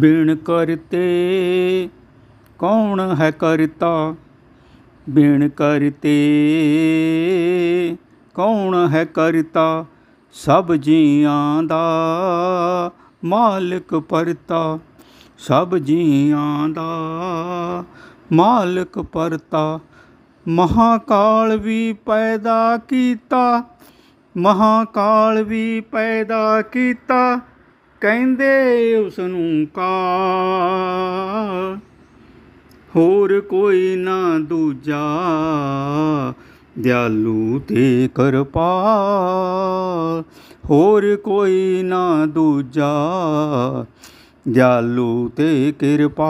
ਬਿਣ ਕਰਤੇ ਕੌਣ ਹੈ ਕਰਤਾ ਬਿਣ ਕਰਤੇ ਕੌਣ ਹੈ ਕਰਤਾ ਸਭ ਜੀਆਂ ਦਾ ਮਾਲਕ ਪਰਤਾ ਸਭ ਜੀਆਂ ਦਾ ਮਾਲਕ ਪਰਤਾ ਮਹਾਕਾਲ ਵੀ ਪੈਦਾ ਕੀਤਾ ਮਹਾਕਾਲ ਵੀ ਪੈਦਾ ਕੀਤਾ ਕਹਿੰਦੇ ਉਸ ਨੂੰ ਕਾ ਹੋਰ ਕੋਈ ਨਾ ਦੂਜਾ ਦਿਆਲੂ ਤੇ ਕਿਰਪਾ ਹੋਰ ਕੋਈ ਨਾ ਦੂਜਾ ਦਿਆਲੂ ਤੇ ਕਿਰਪਾ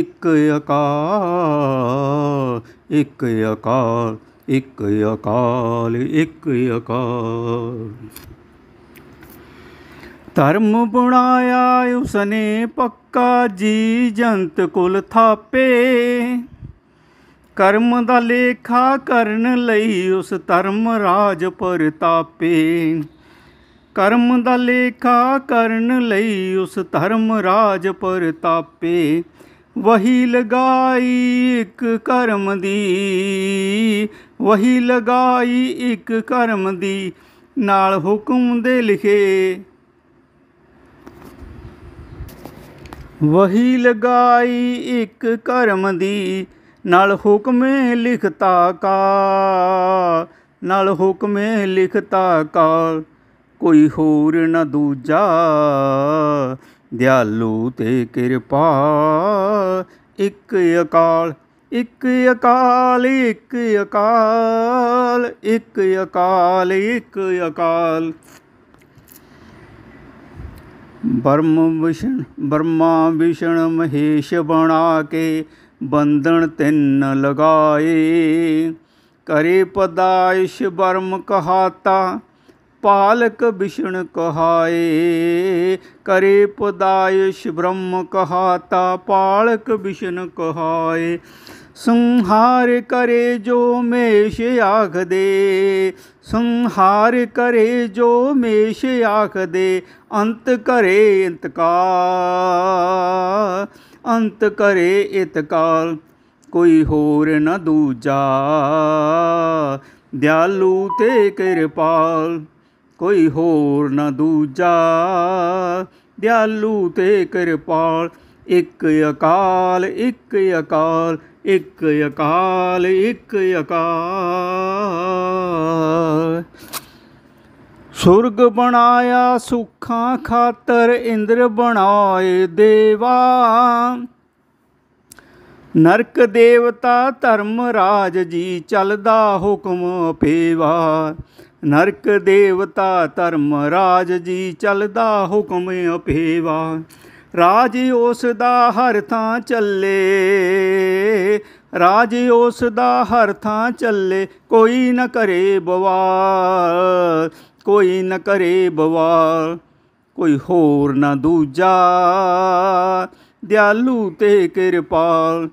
ਇੱਕ ਅਕਾਲ ਇੱਕ ਅਕਾਲ ਇੱਕ ਅਕਾਲ ਇੱਕ ਅਕਾਲ ਧਰਮ ਬਣਾਇਆ ਉਸਨੇ ਪੱਕਾ ਜੀ ਜੰਤ ਕੁਲ ਥਾਪੇ ਕਰਮ ਦਾ ਲੇਖਾ ਕਰਨ ਲਈ ਉਸ ਧਰਮ ਰਾਜ ਪਰਤਾਪੇ ਕਰਮ ਦਾ ਲੇਖਾ ਕਰਨ ਲਈ ਉਸ ਧਰਮ ਰਾਜ ਪਰਤਾਪੇ ਵਹੀ ਲਗਾਈ ਇੱਕ ਕਰਮ ਦੀ ਵਹੀ ਲਗਾਈ ਇੱਕ ਕਰਮ ਦੀ ਨਾਲ ਹੁਕਮ ਦੇ ਲਿਖੇ ਵਹੀ ਲਗਾਈ ਇੱਕ ਕਰਮ ਦੀ ਨਾਲ ਹੁਕਮੇ ਲਿਖਤਾ ਕਾ ਨਾਲ ਹੁਕਮੇ ਲਿਖਤਾ ਕਾ ਕੋਈ ਹੋਰ ਨਾ ਦੂਜਾ ਦਿਆਲੂ ਤੇ ਕਿਰਪਾ ਇੱਕ ਅਕਾਲ ਇੱਕ ਅਕਾਲ ਇੱਕ ਅਕਾਲ ਇੱਕ ਅਕਾਲ ਇੱਕ ਅਕਾਲ ਬਰਮ ਵਿਸ਼ਣ ਬਰਮਾ ਵਿਸ਼ਣ ਮਹੇਸ਼ ਬਣਾ ਕੇ ਬੰਦਨ ਤਿੰਨ ਲਗਾਏ ਕਰੇ ਪਦਾਇਸ਼ ਬਰਮ ਕਹਾਤਾ ਪਾਲਕ ਵਿਸ਼ਣ ਕਹਾਏ ਕਰੇ ਪਦਾਇਸ਼ ਬ੍ਰਹਮ ਕਹਾਤਾ ਪਾਲਕ ਵਿਸ਼ਣ ਕਹਾਏ ਸੰਹਾਰ ਕਰੇ ਜੋ ਮੇਸ਼ ਆਖਦੇ ਸੰਹਾਰ ਕਰੇ ਜੋ ਮੇਸ਼ ਆਖਦੇ ਅੰਤ ਕਰੇ ਇੰਤਕਾਲ ਅੰਤ ਕਰੇ ਇਤਕਾਲ ਕੋਈ ਹੋਰ ਨਾ ਦੂਜਾ ਦਿਆਲੂ ਤੇ ਕਿਰਪਾਲ ਕੋਈ ਹੋਰ ਨਾ ਦੂਜਾ ਦਿਆਲੂ ਤੇ ਕਿਰਪਾਲ ਇੱਕ ਅਕਾਲ ਇੱਕ ਅਕਾਲ ਇੱਕ ਅਕਾਲ ਇੱਕ ਅਕਾਲ ਸੁਰਗ ਬਣਾਇਆ ਸੁਖਾਂ ਖਾਤਰ ਇੰਦਰ ਬਣਾਏ ਦੇਵਾ ਨਰਕ ਦੇਵਤਾ ਧਰਮ ਰਾਜ ਜੀ ਚੱਲਦਾ ਹੁਕਮ ਪੀਵਾ ਨਰਕ ਦੇਵਤਾ ਧਰਮ ਰਾਜ ਜੀ ਚੱਲਦਾ ਹੁਕਮ ਅਪੇਵਾ ਰਾਜ ਉਸ ਦਾ ਹਰ ਥਾਂ ਚੱਲੇ ਰਾਜ ਉਸ ਦਾ ਹਰ ਥਾਂ ਚੱਲੇ ਕੋਈ ਨ ਕਰੇ ਬਵਾਲ ਕੋਈ ਨ ਕਰੇ ਬਵਾਲ ਕੋਈ ਹੋਰ ਨਾ ਦੂਜਾ ਦਿਆਲੂ ਤੇ ਕਿਰਪਾਲ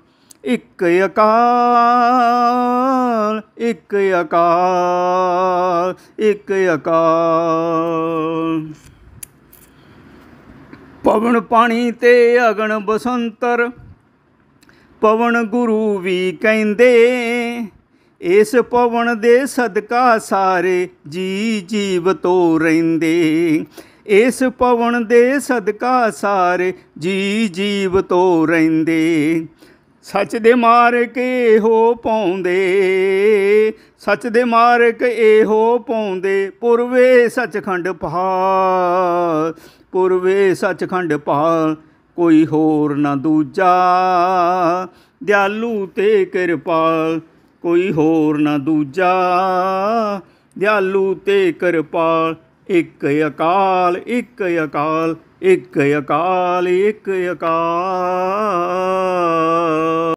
ਇੱਕ ਅਕਾਲ ਇੱਕ ਅਕਾਲ ਇੱਕ ਅਕਾਲ ਪਵਨ ਪਾਣੀ ਤੇ ਅਗਣ ਬਸੰਤਰ ਪਵਨ ਗੁਰੂ ਵੀ ਕਹਿੰਦੇ ਇਸ ਪਵਨ ਦੇ ਸਦਕਾ ਸਾਰੇ ਜੀ ਜੀਵ ਤੋ ਰਹਿੰਦੇ ਇਸ ਪਵਨ ਦੇ ਸਦਕਾ ਸਾਰੇ ਜੀ ਜੀਵ ਤੋ ਰਹਿੰਦੇ ਸੱਚ ਦੇ ਮਾਰਗ ਇਹੋ ਪਾਉਂਦੇ ਸੱਚ ਦੇ ਮਾਰਗ ਇਹੋ ਪਾਉਂਦੇ ਪੁਰਵੇ ਸੱਚਖੰਡ ਪਹਾ ਪੁਰਵੇ ਸੱਚਖੰਡ ਪਾਲ ਕੋਈ ਹੋਰ ਨਾ ਦੂਜਾ ਦਿਆਲੂ ਤੇ ਕਿਰਪਾਲ ਕੋਈ ਹੋਰ ਨਾ ਦੂਜਾ ਦਿਆਲੂ ਤੇ ਕਿਰਪਾਲ ਇੱਕ ਅਕਾਲ ਇੱਕ ਅਕਾਲ ਇੱਕ ਅਕਾਲ ਇੱਕ ਅਕਾਲ